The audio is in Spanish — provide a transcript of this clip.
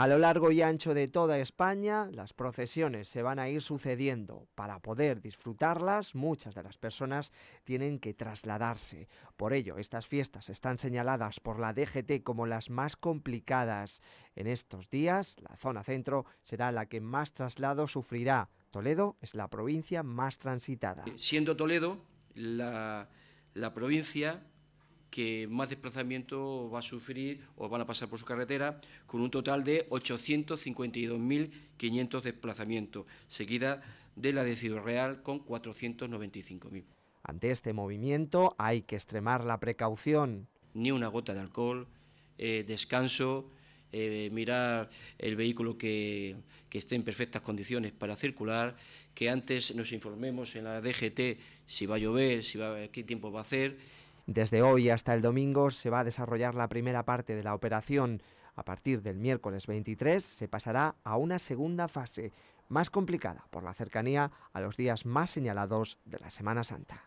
A lo largo y ancho de toda España, las procesiones se van a ir sucediendo. Para poder disfrutarlas, muchas de las personas tienen que trasladarse. Por ello, estas fiestas están señaladas por la DGT como las más complicadas. En estos días, la zona centro será la que más traslado sufrirá. Toledo es la provincia más transitada. Siendo Toledo la, provincia que más desplazamiento va a sufrir o van a pasar por su carretera, con un total de 852.500 desplazamientos, seguida de la de Ciudad Real con 495.000. Ante este movimiento hay que extremar la precaución. Ni una gota de alcohol, eh, descanso, eh, mirar el vehículo que, esté en perfectas condiciones para circular, que antes nos informemos en la DGT si va a llover, si va, qué tiempo va a hacer desde hoy hasta el domingo se va a desarrollar la primera parte de la operación. A partir del miércoles 23 se pasará a una segunda fase, más complicada por la cercanía a los días más señalados de la Semana Santa.